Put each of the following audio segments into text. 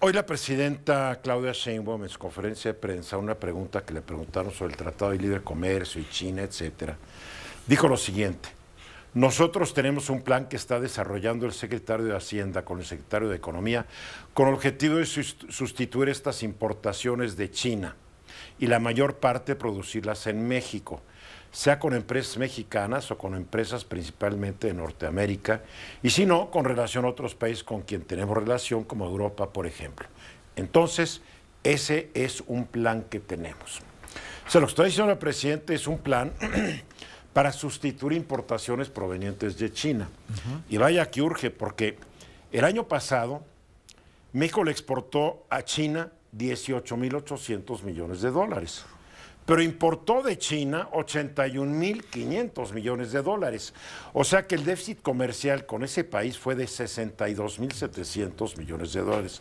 hoy la presidenta Claudia Sheinbaum en su conferencia de prensa, una pregunta que le preguntaron sobre el Tratado de Libre Comercio y China, etcétera, dijo lo siguiente. Nosotros tenemos un plan que está desarrollando el secretario de Hacienda con el secretario de Economía con el objetivo de sustituir estas importaciones de China y la mayor parte producirlas en México sea con empresas mexicanas o con empresas principalmente de Norteamérica, y si no, con relación a otros países con quien tenemos relación, como Europa, por ejemplo. Entonces, ese es un plan que tenemos. se lo que diciendo al presidente es un plan para sustituir importaciones provenientes de China. Y vaya que urge, porque el año pasado México le exportó a China 18.800 millones de dólares pero importó de China 81.500 millones de dólares. O sea que el déficit comercial con ese país fue de 62.700 millones de dólares.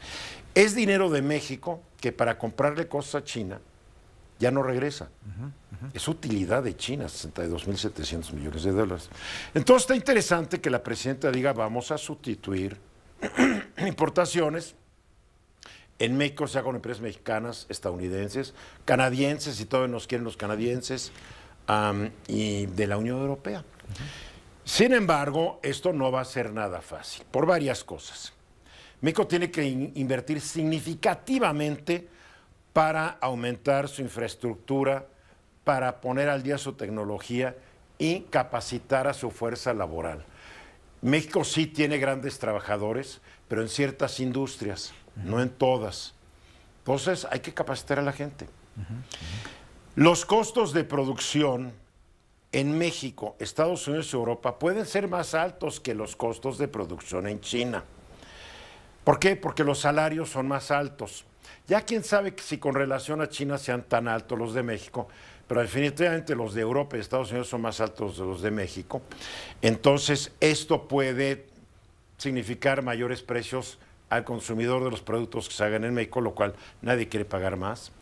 Es dinero de México que para comprarle cosas a China ya no regresa. Es utilidad de China, 62.700 millones de dólares. Entonces está interesante que la presidenta diga vamos a sustituir importaciones en México se ha con empresas mexicanas, estadounidenses, canadienses, si todos nos quieren los canadienses, y de la Unión Europea. Sin embargo, esto no va a ser nada fácil, por varias cosas. México tiene que invertir significativamente para aumentar su infraestructura, para poner al día su tecnología y capacitar a su fuerza laboral. México sí tiene grandes trabajadores, pero en ciertas industrias no en todas. Entonces hay que capacitar a la gente. Los costos de producción en México, Estados Unidos y Europa pueden ser más altos que los costos de producción en China. ¿Por qué? Porque los salarios son más altos. Ya quién sabe si con relación a China sean tan altos los de México, pero definitivamente los de Europa y Estados Unidos son más altos de los de México. Entonces, esto puede significar mayores precios al consumidor de los productos que se hagan en México, lo cual nadie quiere pagar más.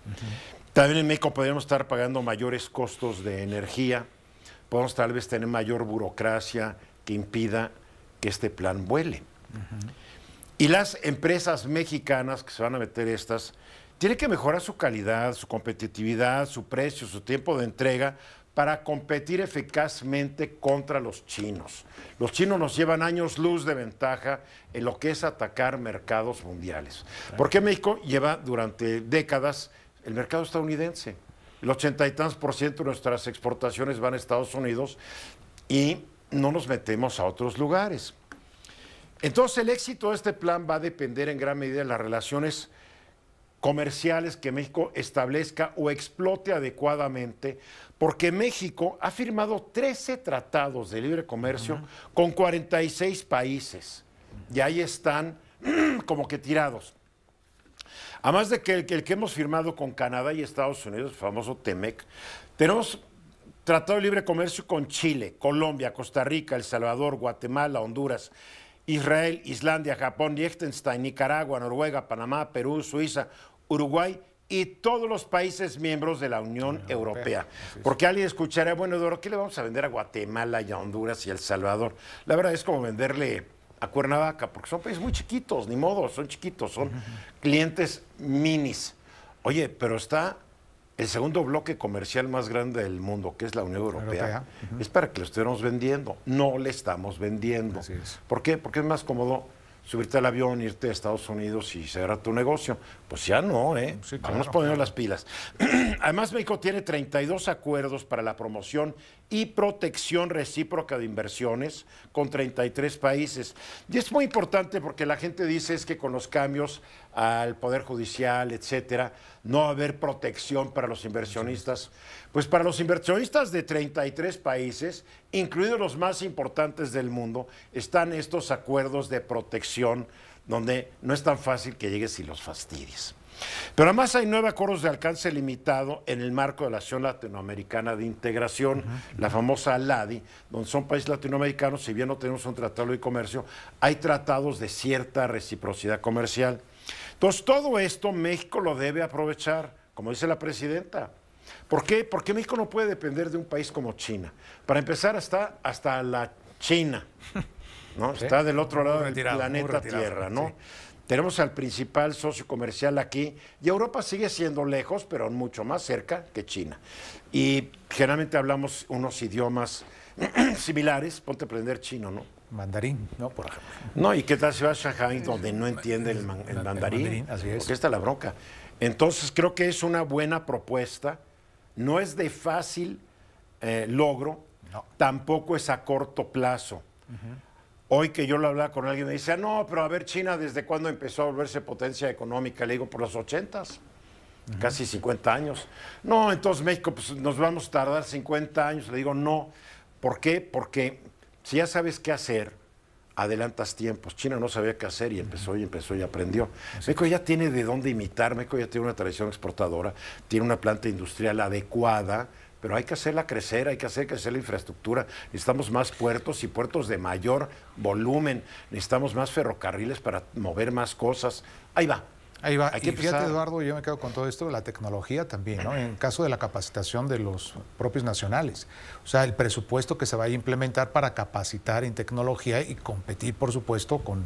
También en México podríamos estar pagando mayores costos de energía, podemos tal vez tener mayor burocracia que impida que este plan vuele. Y las empresas mexicanas que se van a meter estas, tienen que mejorar su calidad, su competitividad, su precio, su tiempo de entrega, para competir eficazmente contra los chinos. Los chinos nos llevan años luz de ventaja en lo que es atacar mercados mundiales. Porque México lleva durante décadas el mercado estadounidense? El ochenta y tantos por ciento de nuestras exportaciones van a Estados Unidos y no nos metemos a otros lugares. Entonces el éxito de este plan va a depender en gran medida de las relaciones comerciales que México establezca o explote adecuadamente, porque México ha firmado 13 tratados de libre comercio con 46 países y ahí están como que tirados. Además de que el, que hemos firmado con Canadá y Estados Unidos, el famoso TEMEC, tenemos tratado de libre comercio con Chile, Colombia, Costa Rica, El Salvador, Guatemala, Honduras, Israel, Islandia, Japón, Liechtenstein, Nicaragua, Noruega, Panamá, Perú, Suiza, Uruguay y todos los países miembros de la Unión Europea. Porque alguien escuchará, bueno, Eduardo, ¿qué le vamos a vender a Guatemala y a Honduras y a El Salvador? La verdad es como venderle a Cuernavaca, porque son países muy chiquitos, ni modo, son chiquitos, son clientes minis. Oye, pero está el segundo bloque comercial más grande del mundo, que es la Unión Europea, es para que lo estemos vendiendo. No le estamos vendiendo. ¿Por qué? Porque es más cómodo subirte al avión, irte a Estados Unidos y cerrar tu negocio. Pues ya no, ¿eh? Estamos poniendo las pilas. Además, México tiene 32 acuerdos para la promoción y protección recíproca de inversiones con 33 países. Y es muy importante porque la gente dice es que con los cambios al Poder Judicial, etcétera, no va a haber protección para los inversionistas. Pues para los inversionistas de 33 países, incluidos los más importantes del mundo, están estos acuerdos de protección donde no es tan fácil que llegues y los fastidies. Pero además hay nueve acuerdos de alcance limitado en el marco de la Acción Latinoamericana de Integración, la famosa ALADI, donde son países latinoamericanos, si bien no tenemos un tratado de comercio, hay tratados de cierta reciprocidad comercial. Entonces, todo esto México lo debe aprovechar, como dice la presidenta. ¿Por qué? Porque México no puede depender de un país como China. Para empezar, hasta, hasta la China, ¿no? está del otro lado del planeta Tierra, ¿no? Tenemos al principal socio comercial aquí y Europa sigue siendo lejos, pero mucho más cerca que China. Y generalmente hablamos unos idiomas similares, ponte a aprender chino, ¿no? Mandarín, ¿no? Por ejemplo. No, y qué tal se va a Shanghai donde no entiende el, mandarín, Así es. Porque está la bronca. Entonces creo que es una buena propuesta, no es de fácil eh, logro, tampoco es a corto plazo. Hoy que yo lo hablaba con alguien, me dice, no, pero a ver, China, ¿desde cuándo empezó a volverse potencia económica? Le digo, por los ochentas, casi 50 años. No, entonces México, pues nos vamos a tardar 50 años. Le digo, no. ¿Por qué? Porque si ya sabes qué hacer, adelantas tiempos. China no sabía qué hacer y empezó y empezó y aprendió. México ya tiene de dónde imitar, México ya tiene una tradición exportadora, tiene una planta industrial adecuada pero hay que hacerla crecer, hay que hacer crecer la infraestructura. Necesitamos más puertos y puertos de mayor volumen, necesitamos más ferrocarriles para mover más cosas. Ahí va, Ahí va. fíjate, Eduardo, yo me quedo con todo esto la tecnología también, ¿no? En caso de la capacitación de los propios nacionales. O sea, el presupuesto que se va a implementar para capacitar en tecnología y competir, por supuesto, con,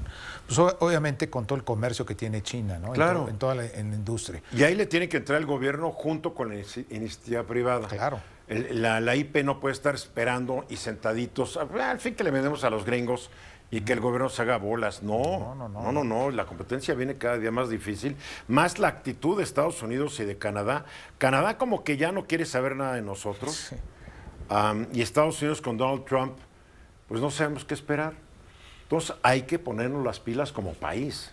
pues, obviamente con todo el comercio que tiene China, ¿no? Claro. En, toda la, industria. Y ahí le tiene que entrar el gobierno junto con la iniciativa privada. Claro. la, la IP no puede estar esperando y sentaditos. Al fin que le vendemos a los gringos y que el gobierno se haga bolas. No, no, no, no, no, La competencia viene cada día más difícil, más la actitud de Estados Unidos y de Canadá. Canadá como que ya no quiere saber nada de nosotros. y Estados Unidos con Donald Trump, pues no sabemos qué esperar. Entonces hay que ponernos las pilas como país.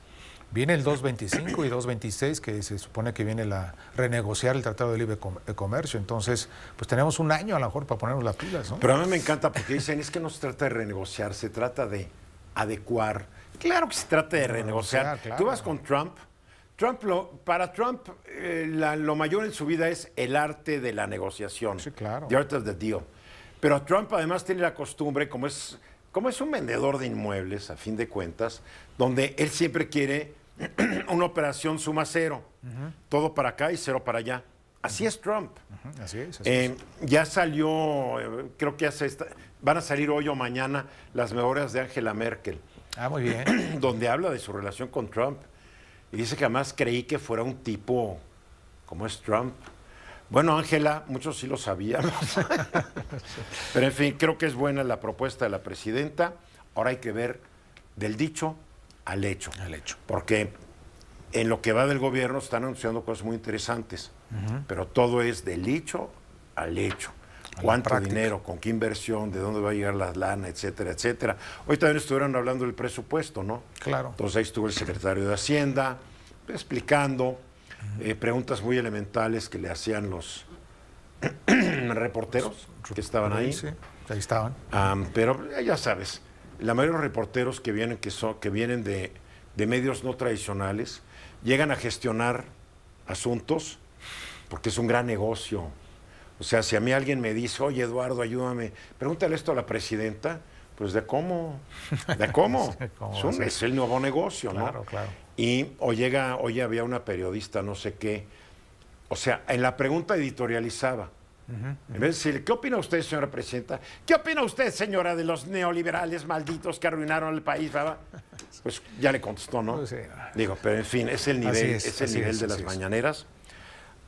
Viene el 225 y 226, que se supone que viene la renegociar el Tratado de Libre Comercio. Entonces, pues tenemos un año a lo mejor para ponernos las pilas. ¿no? Pero a mí me encanta porque dicen, es que no se trata de renegociar, se trata de adecuar. Claro que se trata de renegociar. Tú vas con Trump. Trump para Trump, eh, lo mayor en su vida es el arte de la negociación. Sí, claro. The art of the deal. Pero Trump además tiene la costumbre, como es, como es un vendedor de inmuebles, a fin de cuentas, donde él siempre quiere una operación suma cero. Todo para acá y cero para allá. Así es Trump. Así eh, es. Ya salió, eh, creo que hace esta, van a salir hoy o mañana las memorias de Angela Merkel. Ah, muy bien. Donde habla de su relación con Trump. Y dice que jamás creí que fuera un tipo como es Trump. Bueno, Angela, muchos sí lo sabíamos. Pero en fin, creo que es buena la propuesta de la presidenta. Ahora hay que ver del dicho al hecho. Al hecho. Porque en lo que va del gobierno están anunciando cosas muy interesantes, pero todo es del hecho al hecho. ¿Cuánto dinero? ¿Con qué inversión? ¿De dónde va a llegar la lana? Etcétera, etcétera. Hoy también estuvieron hablando del presupuesto, ¿no? Claro. Entonces ahí estuvo el secretario de Hacienda pues, explicando eh, preguntas muy elementales que le hacían los reporteros que estaban ahí. ahí estaban. pero eh, ya sabes, la mayoría de los reporteros que vienen, que son, que vienen de, de medios no tradicionales, llegan a gestionar asuntos porque es un gran negocio. O sea, si a mí alguien me dice, oye Eduardo, ayúdame, pregúntale esto a la presidenta, pues de cómo, de cómo. es, el nuevo negocio, ¿no? Claro. Y o llega, había una periodista, no sé qué. O sea, en la pregunta editorializaba. En vez de decir, ¿qué opina usted, señora presidenta? ¿Qué opina usted, señora, de los neoliberales malditos que arruinaron el país? Pues ya le contestó, ¿no? Pues Digo, pero en fin, es el nivel, nivel de las mañaneras.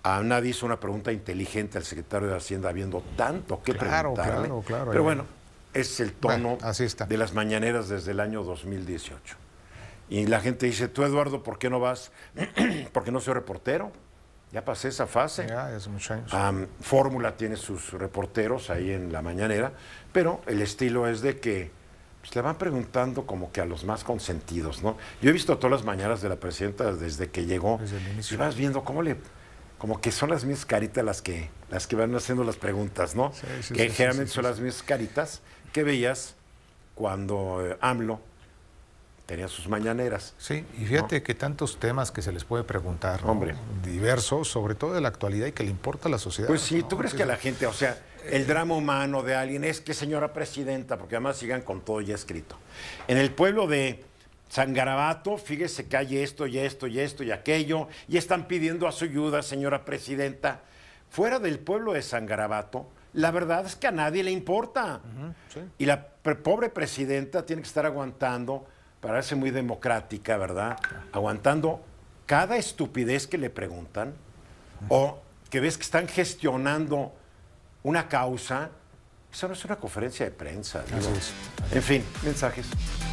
A nadie hizo una pregunta inteligente al secretario de Hacienda habiendo tanto que claro, preguntarle. Claro, pero bueno, es el tono de las mañaneras desde el año 2018. Y la gente dice, tú Eduardo, ¿por qué no vas? Porque no soy reportero. Ya pasé esa fase. Ya, hace muchos años. Fórmula tiene sus reporteros ahí en la mañanera, pero el estilo es de que pues, le van preguntando como que a los más consentidos, ¿no? Yo he visto todas las mañanas de la presidenta desde que llegó. Desde Y vas viendo cómo le... Como que son las mismas caritas las que, las que van haciendo las preguntas, ¿no? que generalmente son las mismas caritas que veías cuando eh, AMLO tenía sus mañaneras. Sí, y fíjate que tantos temas que se les puede preguntar, diversos, sobre todo de la actualidad y que le importa a la sociedad. Pues sí, tú crees que a la gente, o sea, el eh, drama humano de alguien es que señora presidenta, porque además sigan con todo ya escrito. En el pueblo de San Garabato, fíjese que hay esto y esto y esto y aquello, y están pidiendo a su ayuda, señora presidenta. Fuera del pueblo de San Garabato, la verdad es que a nadie le importa. Y la pobre presidenta tiene que estar aguantando parece muy democrática, ¿verdad? Aguantando cada estupidez que le preguntan o que ves que están gestionando una causa. Eso no es una conferencia de prensa. En fin, mensajes.